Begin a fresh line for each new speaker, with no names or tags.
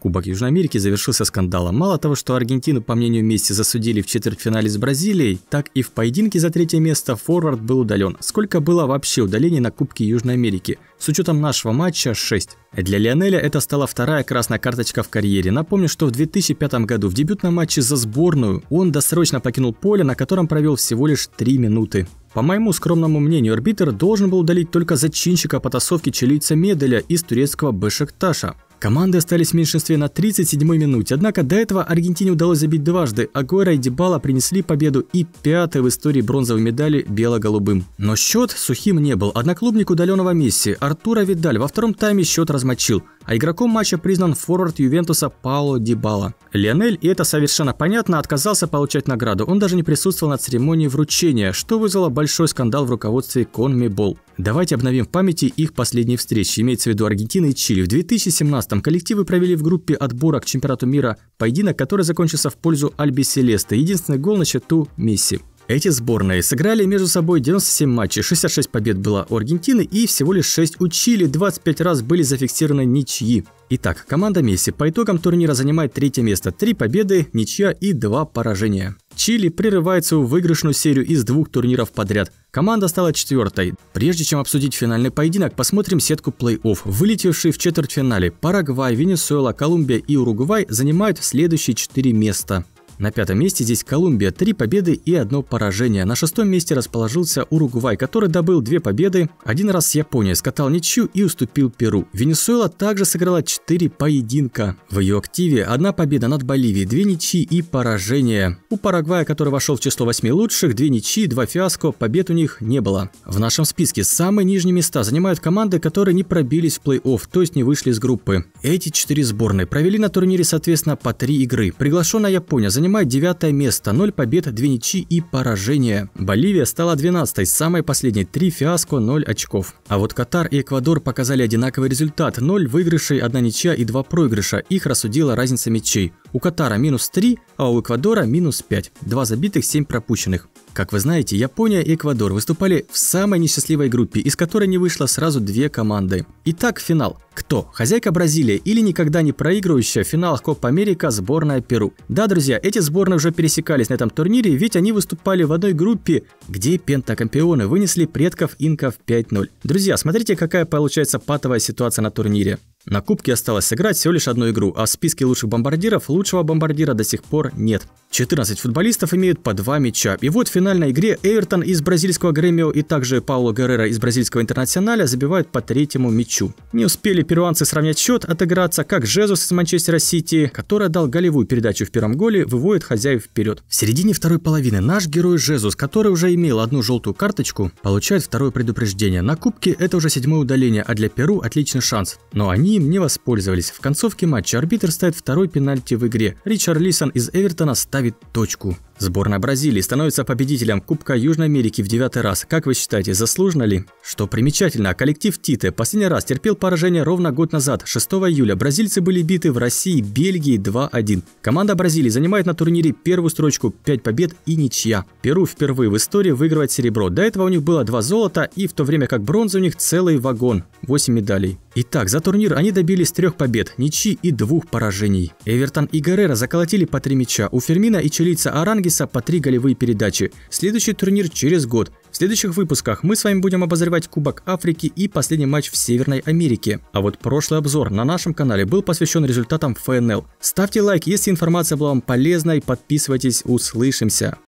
Кубок Южной Америки завершился скандалом. Мало того, что Аргентину, по мнению Месси, засудили в четвертьфинале с Бразилией, так и в поединке за третье место форвард был удален. Сколько было вообще удалений на Кубке Южной Америки? С учетом нашего матча 6. Для Лионеля это стала вторая красная карточка в карьере. Напомню, что в 2005 году в дебютном матче за сборную он досрочно покинул поле, на котором провел всего лишь 3 минуты. По моему скромному мнению, арбитр должен был удалить только зачинщика потасовки чилийца Меделя из турецкого Бешекташа. Команды остались в меньшинстве на 37-й минуте, однако до этого Аргентине удалось забить дважды, а Гойра и Дебала принесли победу и пятой в истории бронзовой медали бело-голубым. Но счет сухим не был. Однако Одноклубник удаленного Месси Артура Видаль во втором тайме счет размочил, а игроком матча признан форвард Ювентуса Пауло Дебала. Лионель, и это совершенно понятно, отказался получать награду. Он даже не присутствовал на церемонии вручения, что вызвало большой скандал в руководстве Конмебол. Давайте обновим в памяти их последние встречи, имеется в виду Аргентина и Чили. В 2017-м коллективы провели в группе отбора к чемпионату мира поединок, который закончился в пользу Альби Селеста. Единственный гол на счету Месси. Эти сборные сыграли между собой 97 матчей, 66 побед было у Аргентины и всего лишь 6 у Чили, 25 раз были зафиксированы ничьи. Итак, команда Месси по итогам турнира занимает третье место, 3 победы, ничья и 2 поражения. Чили прерывает свою выигрышную серию из двух турниров подряд. Команда стала четвертой. Прежде чем обсудить финальный поединок, посмотрим сетку плей-офф. Вылетевшие в четвертьфинале Парагвай, Венесуэла, Колумбия и Уругвай занимают следующие четыре места. На пятом месте здесь Колумбия, три победы и одно поражение. На шестом месте расположился Уругвай, который добыл две победы, один раз с Японией, скатал ничью и уступил Перу. Венесуэла также сыграла 4 поединка. В ее активе одна победа над Боливией, две ничьи и поражение. У Парагвая, который вошел в число 8 лучших, две ничьи, два фиаско, побед у них не было. В нашем списке самые нижние места занимают команды, которые не пробились в плей-офф, то есть не вышли из группы. Эти четыре сборные провели на турнире, соответственно, по три игры. Приглашенная Япония занимает занимает девятое место, 0 побед, 2 ничьи и поражения. Боливия стала 12-й, самой последней, 3 фиаско, 0 очков. А вот Катар и Эквадор показали одинаковый результат, 0 выигрышей, 1 ничья и 2 проигрыша. Их рассудила разница мячей. У Катара минус 3, а у Эквадора минус 5. 2 забитых, 7 пропущенных. Как вы знаете, Япония и Эквадор выступали в самой несчастливой группе, из которой не вышло сразу две команды. Итак, финал. Кто? Хозяйка Бразилия или никогда не проигрывающая в финалах Копа Америка сборная Перу? Да, друзья, эти сборные уже пересекались на этом турнире, ведь они выступали в одной группе, где пентакампионы вынесли предков инков 5-0. Друзья, смотрите, какая получается патовая ситуация на турнире. На кубке осталось сыграть всего лишь одну игру, а в списке лучших бомбардиров лучшего бомбардира до сих пор нет. 14 футболистов имеют по два мяча. И вот в финальной игре Эвертон из бразильского Гремио и также Пауло Геррера из бразильского Интернационаля забивают по третьему мячу. Не успели перуанцы сравнять счет, отыграться, как Жезус из Манчестера Сити, который дал голевую передачу в первом голе, выводит хозяев вперед. В середине второй половины наш герой Жезус, который уже имел одну желтую карточку, получает второе предупреждение. На кубке это уже седьмое удаление, а для Перу отличный шанс. Но они им не воспользовались. В концовке матча арбитр ставит второй пенальти в игре. Ричард Лисон из Эвертона ставит ставит точку. Сборная Бразилии становится победителем Кубка Южной Америки в девятый раз. Как вы считаете, заслуженно ли? Что примечательно, коллектив Тите последний раз терпел поражение ровно год назад, 6 июля. Бразильцы были биты в России, Бельгии 2-1. Команда Бразилии занимает на турнире первую строчку 5 побед и ничья. Перу впервые в истории выигрывает серебро. До этого у них было 2 золота и в то время как бронзы у них целый вагон, 8 медалей. Итак, за турнир они добились трех побед, ничьи и двух поражений. Эвертон и Геррера заколотили по три мяча. У Фермина и чилийца Аранги Дэвиса по три голевые передачи. Следующий турнир через год. В следующих выпусках мы с вами будем обозревать Кубок Африки и последний матч в Северной Америке. А вот прошлый обзор на нашем канале был посвящен результатам ФНЛ. Ставьте лайк, если информация была вам полезной, подписывайтесь, услышимся.